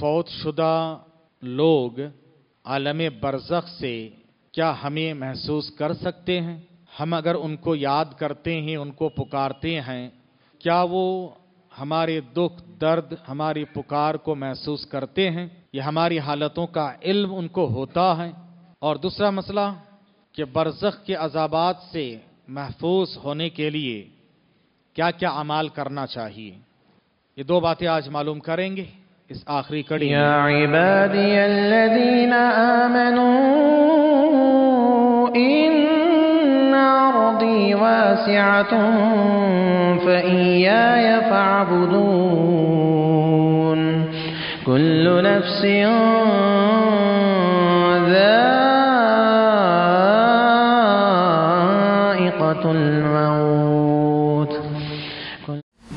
फौतशुदा लोग आलम बरसक से क्या हमें महसूस कर सकते हैं हम अगर उनको याद करते हैं उनको पुकारते हैं क्या वो हमारे दुख दर्द हमारी पुकार को महसूस करते हैं या हमारी हालतों का इल्म उनको होता है और दूसरा मसला कि बरसक के अजाबात से महफूज होने के लिए क्या क्या अमाल करना चाहिए ये दो बातें आज मालूम करेंगे اس آخری کڑی یا عبادی الذین آمنوا ان ارضی واسعة فإیای فاعبدون كل نفس ذائقة الموت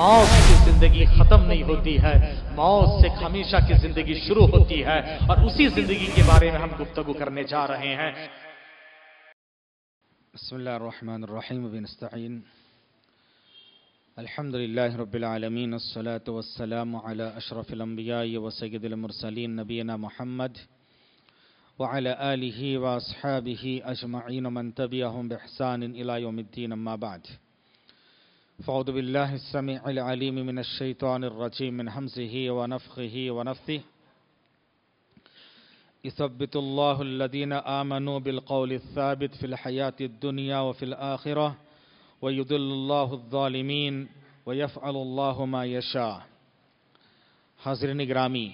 موت کی زندگی ختم نہیں ہوتی ہے मौत से हमेशा की जिंदगी शुरू होती है और उसी जिंदगी के बारे में हम गुफ्तगु करने जा रहे हैं बसमीम अल्हम्दुलिल्लाह रब्बिल आलमीन अस्सलातु वस्सलाम अला अशरफिल अंबिया व सय्यिदिल मुरसलीन नबीना मुहम्मद व अला आलिहि व अस्हाबिहि अजमईन मन तबिअहुम बिहसान इला यौमिद्दीन فأعوذ بالله السميع العليم من الشيطان الرجيم من همزه ونفخه ونفثه يثبت الله الذين آمنوا بالقول الثابت في الحياة الدنيا وفي الآخرة ويضل الله الظالمين ويفعل الله ما يشاء گرامی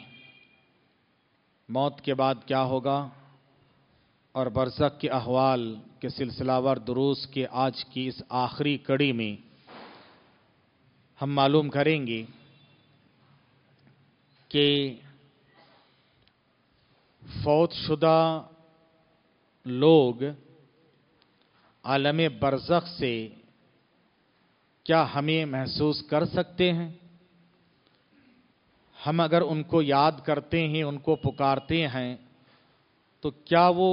موت کے بعد کیا ہوگا اور برزخ کے احوال کے سلسلہ सिलसिलावर دروس کے آج کی اس آخری کڑی میں हम मालूम करेंगे कि फौतशुदा लोग आलम बरज़ख से क्या हमें महसूस कर सकते हैं हम अगर उनको याद करते हैं उनको पुकारते हैं तो क्या वो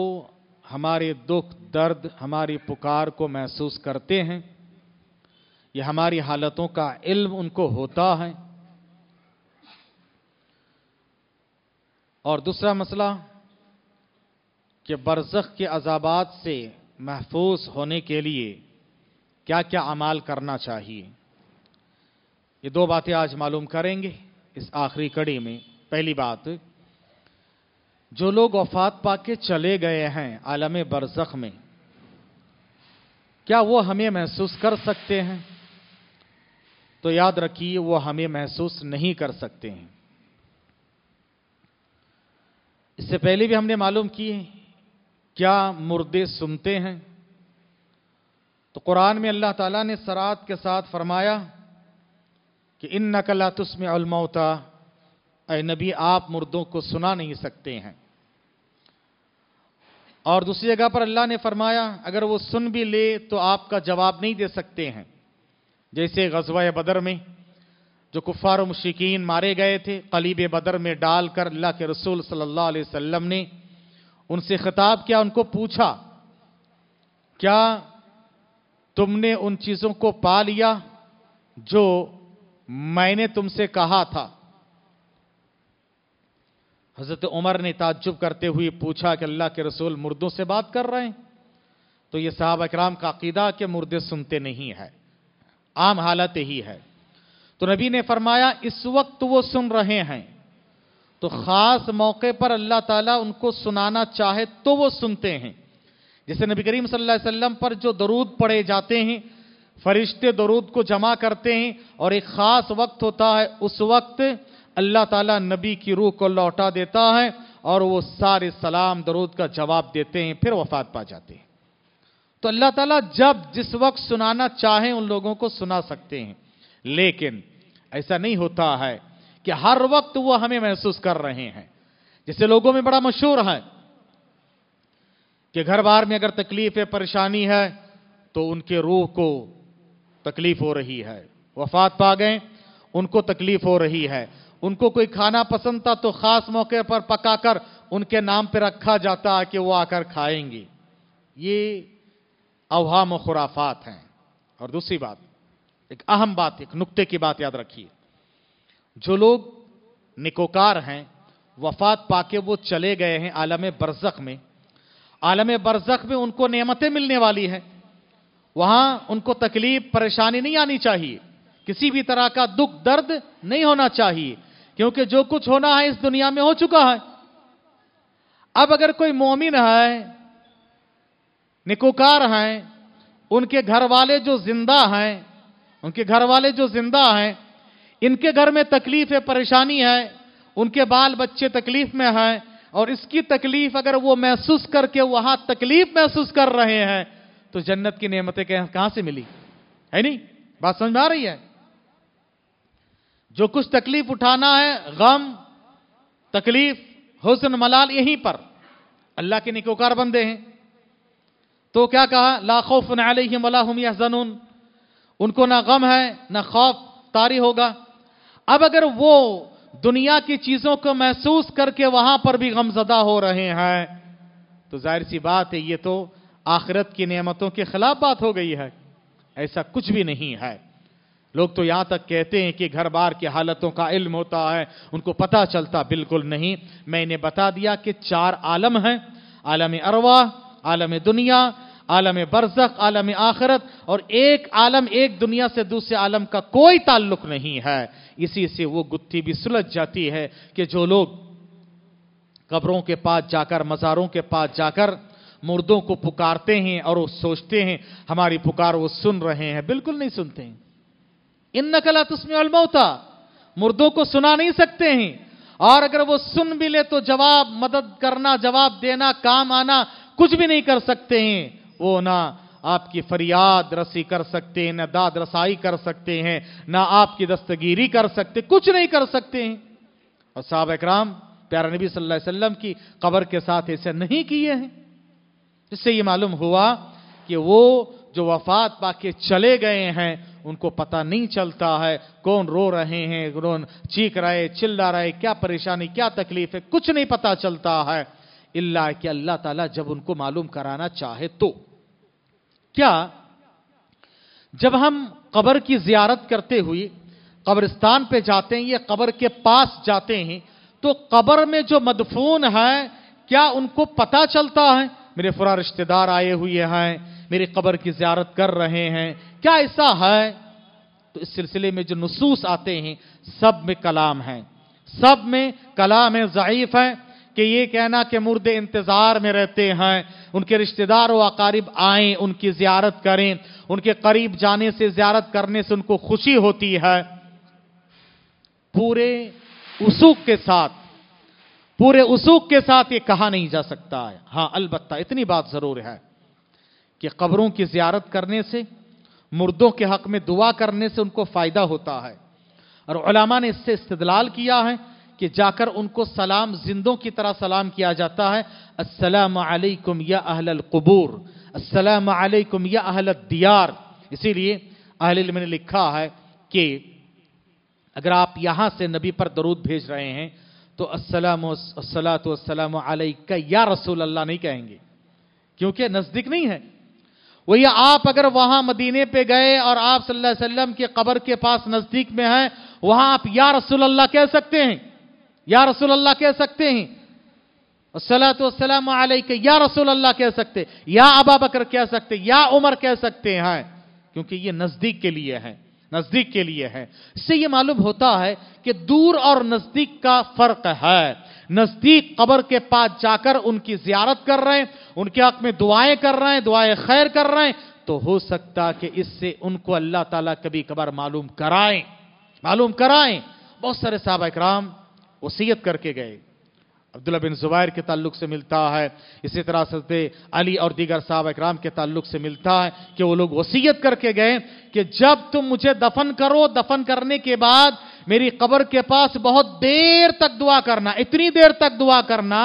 हमारे दुख दर्द हमारी पुकार को महसूस करते हैं ये हमारी हालतों का इल्म उनको होता है और दूसरा मसला कि बरसख के अजाबात से महफूज होने के लिए क्या क्या अमाल करना चाहिए ये दो बातें आज मालूम करेंगे इस आखिरी कड़ी में पहली बात जो लोग वफात पा के चले गए हैं आलम बरसख में क्या वो हमें महसूस कर सकते हैं तो याद रखिए वो हमें महसूस नहीं कर सकते हैं इससे पहले भी हमने मालूम किए क्या मुर्दे सुनते हैं तो कुरान में अल्लाह ताला ने सरात के साथ फरमाया कि इन नकला तुस्म अलमौता ए नबी आप मुर्दों को सुना नहीं सकते हैं और दूसरी जगह पर अल्लाह ने फरमाया अगर वो सुन भी ले तो आपका जवाब नहीं दे सकते हैं जैसे गजवा बदर में जो कुफ़ार मशिकीन मारे गए थे कलीब बदर में डालकर अल्लाह के रसूल सल्लल्लाहु अलैहि वसल्लम ने उनसे ख़िताब किया उनको पूछा क्या तुमने उन चीज़ों को पा लिया जो मैंने तुमसे कहा था हज़रत उमर ने ताज्जुब करते हुए पूछा कि अल्लाह के रसूल मुर्दों से बात कर रहे हैं तो ये साहब इक्राम का अकीदा के मुर्दे सुनते नहीं है आम हालत ही है तो नबी ने फरमाया इस वक्त वो सुन रहे हैं तो ख़ास मौके पर अल्लाह ताला उनको सुनाना चाहे तो वो सुनते हैं जैसे नबी करीम सल्लल्लाहु अलैहि वसल्लम पर जो दरूद पढ़े जाते हैं फरिश्ते दरूद को जमा करते हैं और एक ख़ास वक्त होता है उस वक्त अल्लाह ताला नबी की रूह को लौटा देता है और वो सारे सलाम दरूद का जवाब देते हैं फिर वफात पा जाते हैं तो अल्लाह ताला जब जिस वक्त सुनाना चाहें उन लोगों को सुना सकते हैं लेकिन ऐसा नहीं होता है कि हर वक्त वो हमें महसूस कर रहे हैं जैसे लोगों में बड़ा मशहूर है कि घर बार में अगर तकलीफ है परेशानी है तो उनके रूह को तकलीफ हो रही है वफात पा गए उनको तकलीफ हो रही है उनको कोई खाना पसंद था तो खास मौके पर पकाकर उनके नाम पर रखा जाता है कि वो आकर खाएंगे ये अवाम खुराफात हैं और दूसरी बात एक अहम बात एक नुक्ते की बात याद रखिए जो लोग निकोकार हैं वफात पाके वो चले गए हैं आलम बरजख में आलम बरजख में उनको नेमतें मिलने वाली हैं वहां उनको तकलीफ परेशानी नहीं आनी चाहिए किसी भी तरह का दुख दर्द नहीं होना चाहिए क्योंकि जो कुछ होना है इस दुनिया में हो चुका है अब अगर कोई मोमिन है निकोकार हैं उनके घर वाले जो जिंदा हैं उनके घर वाले जो जिंदा हैं इनके घर में तकलीफ है परेशानी है उनके बाल बच्चे तकलीफ में हैं और इसकी तकलीफ अगर वो महसूस करके वहां तकलीफ महसूस कर रहे हैं तो जन्नत की नियमतें कहां से मिली है नहीं बात समझ में आ रही है जो कुछ तकलीफ उठाना है गम तकलीफ हुसन मलाल यहीं पर अल्लाह के निकोकार बंदे हैं तो क्या कहा लाखौफ नलम यह जनून उनको ना गम है ना खौफ तारी होगा अब अगर वो दुनिया की चीज़ों को महसूस करके वहां पर भी गमजदा हो रहे हैं तो जाहिर सी बात है ये तो आखिरत की नियमतों के खिलाफ बात हो गई है ऐसा कुछ भी नहीं है लोग तो यहां तक कहते हैं कि घर बार की हालतों का इल्म होता है उनको पता चलता बिल्कुल नहीं मैंने बता दिया कि चार आलम हैं आलम अरवा आलम दुनिया आलम बरसक आलम आखरत और एक आलम एक दुनिया से दूसरे आलम का कोई ताल्लुक नहीं है इसी से वो गुत्थी भी सुलझ जाती है कि जो लोग कब्रों के पास जाकर मज़ारों के पास जाकर मुर्दों को पुकारते हैं और वो सोचते हैं हमारी पुकार वो सुन रहे हैं बिल्कुल नहीं सुनते हैं इन नकला तुस्में अलमौता मुर्दों को सुना नहीं सकते हैं और अगर वो सुन भी ले तो जवाब मदद करना जवाब देना काम आना कुछ भी नहीं कर सकते हैं वो ना आपकी फरियाद रसी कर सकते हैं ना दाद रसाई कर सकते हैं ना आपकी दस्तगीरी कर सकते कुछ नहीं कर सकते हैं और साहब इकराम प्यारा नबी वसल्लम की कबर के साथ ऐसे नहीं किए हैं इससे ये मालूम हुआ कि वो जो वफात पाके चले गए हैं उनको पता नहीं चलता है कौन रो रहे हैं कौन चीख रहे चिल्ला रहे क्या परेशानी क्या तकलीफ है कुछ नहीं पता चलता है इल्ला कि अल्लाह ताला जब उनको मालूम कराना चाहे तो क्या जब हम कब्र की जियारत करते हुए कब्रिस्तान पे जाते हैं या कब्र के पास जाते हैं तो कब्र में जो मदफून है क्या उनको पता चलता है मेरे फुरा रिश्तेदार आए हुए हैं मेरी कब्र की जियारत कर रहे हैं क्या ऐसा है तो इस सिलसिले में जो नसूस आते हैं सब में कलाम है सब में कलाम है ज़यीफ़ है कि ये कहना कि मुर्दे इंतज़ार में रहते हैं उनके रिश्तेदार व अकारीब आए उनकी जियारत करें उनके करीब जाने से जियारत करने से उनको खुशी होती है पूरे उसूक के साथ पूरे उसूक के साथ ये कहा नहीं जा सकता है हां अलबत्ता इतनी बात ज़रूर है कि कब्रों की जियारत करने से मुर्दों के हक में दुआ करने से उनको फ़ायदा होता है और ने इससे इस्तेदलाल किया है कि जाकर उनको सलाम जिंदों की तरह सलाम किया जाता है असलम आलकुम या अहल कबूर असलम आलकुम या अहल दियार इसीलिए अहल ने लिखा है कि अगर आप यहाँ से नबी पर दरूद भेज रहे हैं तो असलम का या रसूल अल्लाह नहीं कहेंगे क्योंकि नज़दीक नहीं है वही आप अगर वहां मदीने पे गए और आप सल्लल्लाहु अलैहि वसल्लम की कबर के पास नज़दीक में हैं वहां आप या रसूल अल्लाह कह सकते हैं या रसूल अल्लाह कह सकते हैं आल के या रसूल अल्लाह कह सकते या अबा बकर कह सकते या उमर कह सकते हैं क्योंकि ये नज़दीक के लिए है नज़दीक के लिए है इससे ये मालूम होता है कि दूर और नज़दीक का फ़र्क है नज़दीक कबर के पास जाकर उनकी जियारत कर रहे हैं उनके हक में दुआएं कर रहे हैं दुआएं खैर कर रहे हैं तो हो सकता कि इससे उनको अल्लाह ताला कभी कभार मालूम कराएं मालूम कराएं बहुत सारे साहब इकराम वसीयत करके गए अब्दुल्ला बिन जुबैर के ताल्लुक से मिलता है इसी तरह से अली और दीगर साहब इकराम के ताल्लुक से मिलता है कि वो लोग वसीयत करके गए कि जब तुम मुझे दफन करो दफन करने के बाद मेरी कब्र के पास बहुत देर तक दुआ करना इतनी देर तक दुआ करना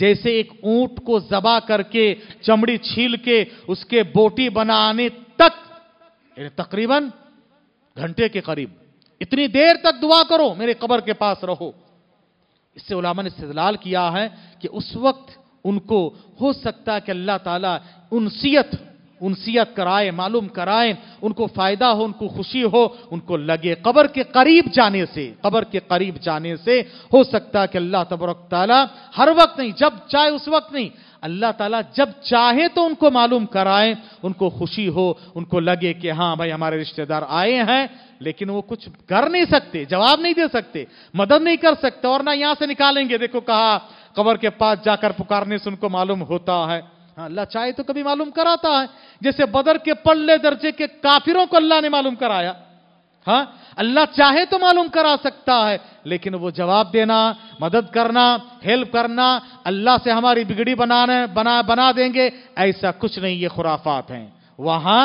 जैसे एक ऊंट को जबा करके चमड़ी छील के उसके बोटी बनाने तक तकरीबन घंटे के करीब इतनी देर तक दुआ करो मेरे कब्र के पास रहो इससे उलामा ने इस्तलाल किया है कि उस वक्त उनको हो सकता है कि अल्लाह ताला उनसीयत उनसीयत कराए मालूम कराए उनको फायदा हो उनको खुशी हो उनको लगे कबर के करीब जाने से कबर के करीब जाने से हो सकता है कि अल्लाह तबरक ताला हर वक्त नहीं जब चाहे उस वक्त नहीं अल्लाह ताला जब चाहे तो उनको मालूम कराए उनको खुशी हो उनको लगे कि हाँ भाई हमारे रिश्तेदार आए हैं लेकिन वो कुछ कर नहीं सकते जवाब नहीं दे सकते मदद नहीं कर सकते और ना यहां से निकालेंगे देखो कहा कबर के पास जाकर पुकारने से उनको मालूम होता है हाँ अल्लाह चाहे तो कभी मालूम कराता है जैसे बदर के पल्ले दर्जे के काफिरों को अल्लाह ने मालूम कराया हाँ अल्लाह चाहे तो मालूम करा सकता है लेकिन वो जवाब देना मदद करना हेल्प करना अल्लाह से हमारी बिगड़ी बनाने बना बना देंगे ऐसा कुछ नहीं ये खुराफात हैं वहां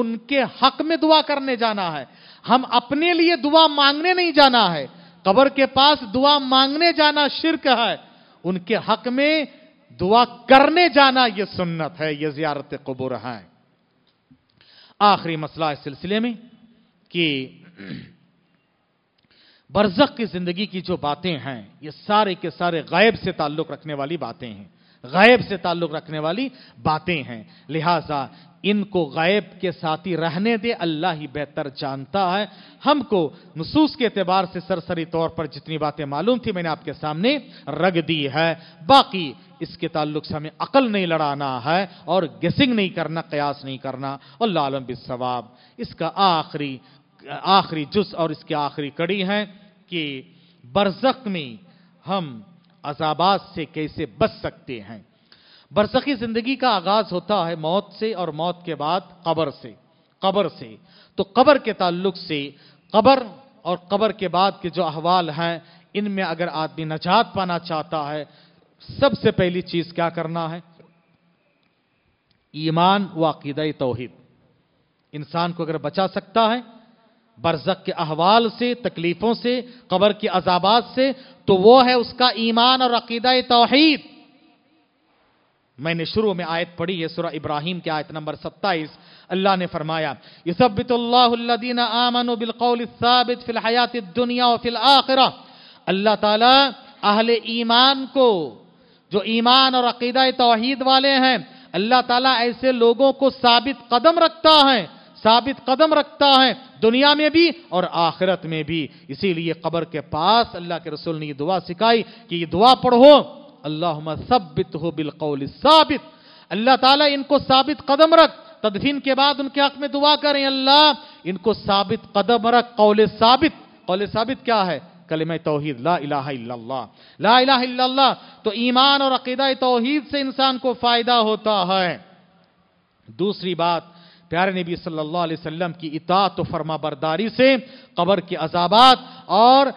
उनके हक में दुआ करने जाना है हम अपने लिए दुआ मांगने नहीं जाना है कबर के पास दुआ मांगने जाना शिरक है उनके हक में दुआ करने जाना यह सुन्नत है यह जियारत कबूर है आखिरी मसला इस सिलसिले में कि बरजक की जिंदगी की जो बातें हैं ये सारे के सारे गायब से ताल्लुक रखने वाली बातें हैं गायब से ताल्लुक रखने वाली बातें हैं लिहाजा इनको गायब के साथ ही रहने दे अल्लाह ही बेहतर जानता है हमको नसूस के अतबार से सरसरी तौर पर जितनी बातें मालूम थी मैंने आपके सामने रख दी है बाकी इसके ताल्लुक से हमें अकल नहीं लड़ाना है और गेसिंग नहीं करना कयास नहीं करना और लालम बिस्वाब इसका आखिरी आखिरी जुस और इसकी आखिरी कड़ी है कि बरसक में हम अजाबाद से कैसे बच सकते हैं बरसकी ज़िंदगी का आगाज़ होता है मौत से और मौत के बाद कबर से कबर से तो कबर के ताल्लुक से कबर और कबर के बाद के जो अहवाल हैं इनमें अगर आदमी नजात पाना चाहता है सबसे पहली चीज़ क्या करना है ईमान व अकीद इंसान को अगर बचा सकता है बरसक के अहवाल से तकलीफ़ों से कबर के अजाबात से तो वो है उसका ईमान और अकीदा तोहहीद मैंने शुरू में आयत पढ़ी है सुरा इब्राहिम की आयत नंबर 27 अल्लाह ने फरमाया युसबितुल्लाहदीन आमन बिलकौल साबित फिल हयात दुनिया और फिल आखिरा अल्लाह ताला अहले ईमान को जो ईमान और अकीदा तोहहीद वाले हैं अल्लाह ताला ऐसे लोगों को साबित कदम रखता है साबित कदम रखता है दुनिया में भी और आखिरत में भी इसीलिए कबर के पास अल्लाह के रसूल ने यह दुआ सिखाई कि यह दुआ पढ़ो अल्लाह सबित हो बिलकौल साबित अल्लाह ताला इनको साबित कदम रख तदफीन के बाद उनके हक में दुआ करें अल्लाह इनको साबित कदम रख कौल साबित कौल साबित क्या है कलम ला इला ला इला तो ईमान और अकीदा तोहद से इंसान को फ़ायदा होता है दूसरी बात प्यारे नबी सल्लल्लाहु अलैहि वसल्लम की इतात व फर्मा बरदारी से कब्र के अजाबात और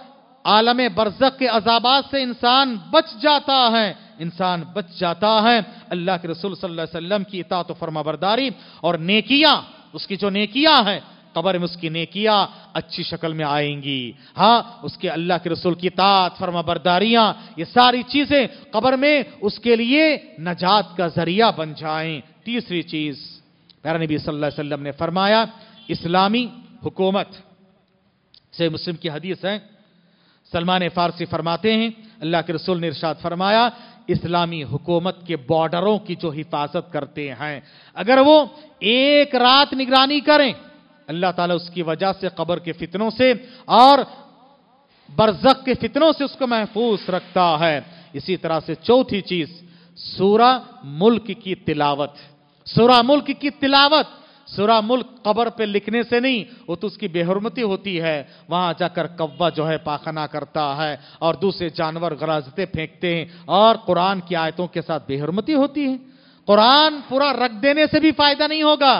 आलम बरजक के अजाबात से इंसान बच जाता है इंसान बच जाता है अल्लाह के रसूल सल्लल्लाहु अलैहि वसल्लम की इतात व फर्मा बरदारी और नेकियां उसकी जो नेकियां हैं कबर में उसकी नेकियां अच्छी शक्ल में आएंगी हाँ उसके अल्लाह के रसूल की तात फर्मा बरदारियां ये सारी चीजें कबर में उसके लिए नजात का जरिया बन जाएं तीसरी चीज़ मेरा नबी सल्लल्लाहु अलैहि वसल्लम ने फरमाया इस्लामी हुकूमत से मुस्लिम की हदीस है सलमान फारसी फरमाते हैं अल्लाह के रसूल ने इरशाद फरमाया इस्लामी हुकूमत के बॉर्डरों की जो हिफाजत करते हैं अगर वो एक रात निगरानी करें अल्लाह ताला उसकी वजह से कब्र के फितनों से और बरजक के फितनों से उसको महफूज रखता है इसी तरह से चौथी चीज सूरा मुल्क की तिलावत सुरा मुल्क की तिलावत सुरा मुल्क कबर पे लिखने से नहीं वो तो उसकी बेहरमती होती है वहां जाकर कौवा जो है पाखाना करता है और दूसरे जानवर गराजते फेंकते हैं और कुरान की आयतों के साथ बेहरमती होती है कुरान पूरा रख देने से भी फायदा नहीं होगा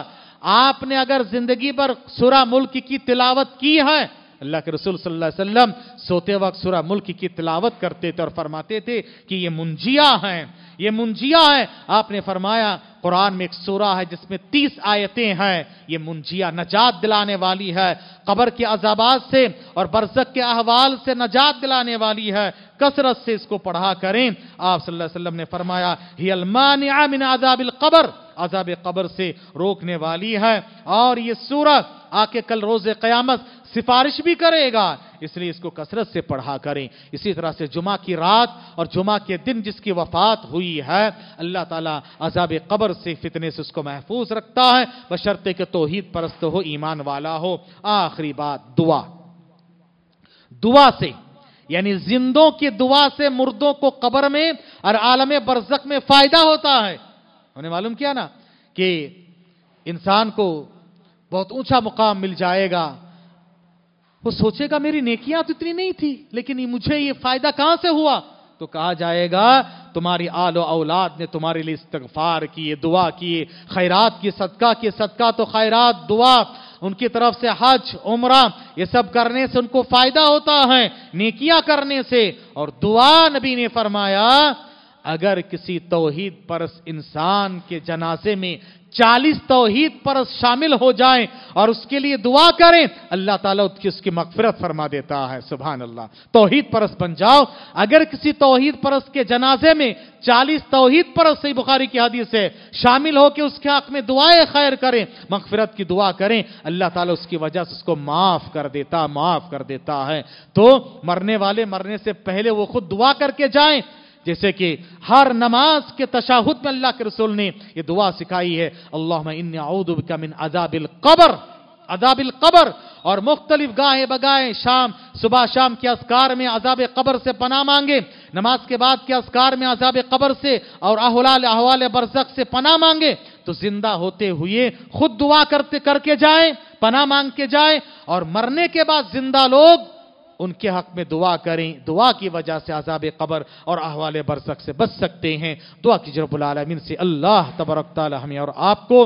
आपने अगर जिंदगी भर सुरा मुल्क की तिलावत की है अल्लाह के रसूल सल्लल्लाहु अलैहि वसल्लम सोते वक्त सुरा मुल्क की तिलावत करते थे और फरमाते थे कि ये मुंजिया हैं ये मुंजिया है आपने फरमाया कुरान में एक सूरा है जिसमें तीस आयतें हैं ये मुंजिया नजात दिलाने वाली है कबर के अजाबात से और बरसक के अहवाल से नजात दिलाने वाली है कसरत से इसको पढ़ा करें आप सल्लल्लाहु अलैहि वसल्लम ने फरमाया हियलमान मिन अजाबिल कबर अजाब कबर से रोकने वाली है और ये सूरह आके कल रोज़ क़यामत सिफारिश भी करेगा इसलिए इसको कसरत से पढ़ा करें इसी तरह से जुमा की रात और जुमा के दिन जिसकी वफात हुई है अल्लाह ताला अजाब कब्र से फितने से उसको महफूज रखता है बशर्ते के तोहहीद परस्त हो ईमान वाला हो आखिरी बात दुआ दुआ से यानी जिंदों की दुआ से मुर्दों को कब्र में और आलम बरजक में फायदा होता है उन्हें मालूम किया ना कि इंसान को बहुत ऊंचा मुकाम मिल जाएगा वो सोचेगा मेरी नेकियां तो इतनी नहीं थी लेकिन ये मुझे ये फायदा कहां से हुआ तो कहा जाएगा तुम्हारी आलो औलाद ने तुम्हारे लिए इस्तगफार किए दुआ किए खैरात की सदका की सदका तो खैरात दुआ उनकी तरफ से हज उमरा ये सब करने से उनको फायदा होता है नेकियां करने से और दुआ नबी ने फरमाया अगर किसी तोहहीद परस इंसान के जनाजे में चालीस तोहहीद परस शामिल हो जाए और उसके लिए दुआ करें अल्लाह ताला उसकी उसकी मकफरत फरमा देता है सुबहान अल्लाह तोहहीद परस बन जाओ अगर किसी तोहीद परस के जनाजे में चालीस तोहहीद परस सही बुखारी की हदीस है शामिल होकर उसके हक में दुआएं खैर करें मकफरत की दुआ करें अल्लाह ताला उसकी वजह से उसको माफ़ कर देता माफ़ कर देता है तो मरने वाले मरने से पहले वो खुद दुआ करके जाएं जैसे कि हर नमाज के तशाहुद में अल्लाह के रसूल ने यह दुआ सिखाई है अल्लाह इन का मिन अजाबिल कबर अजाबिल कबर और मुख्तलिफ गाहें बगाएं शाम सुबह शाम के असकार में अजाब कबर से पना मांगे नमाज के बाद के असकार में अजाब कबर से और अहलाल अहवाल बरसक से पना मांगे तो जिंदा होते हुए खुद दुआ करते करके जाए पना मांग के जाए और मरने के बाद जिंदा लोग उनके हक में दुआ करें दुआ की वजह से आजाब कबर और अहवाल बरसक से बच सकते हैं दुआ की जरबुलमिन से अल्लाह तबरक हमें और आपको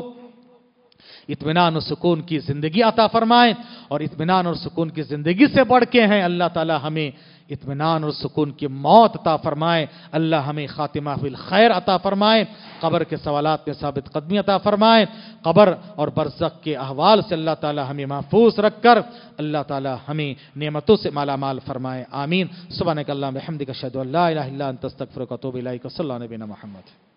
इतमान और सुकून की ज़िंदगी अता फरमाएं और इतमान और सुकून की ज़िंदगी से बढ़ के हैं अल्लाह ताला हमें इतमान और सुकून की मौत अता फरमाए अल्लाह हमें ख़ातिमा फिल खैर अता फरमाए कबर के सवालत में साबित कदमी अता फरमाए कबर और बरसक के अहवाल से अल्लाह ताला हमें महफूज रख कर अल्लाह ताला हमें नियमतों से माला माल फरमाए आमीन सुबह कल्ला महमद का शद तस्तफ़र कतोबिलाई नबीना महमद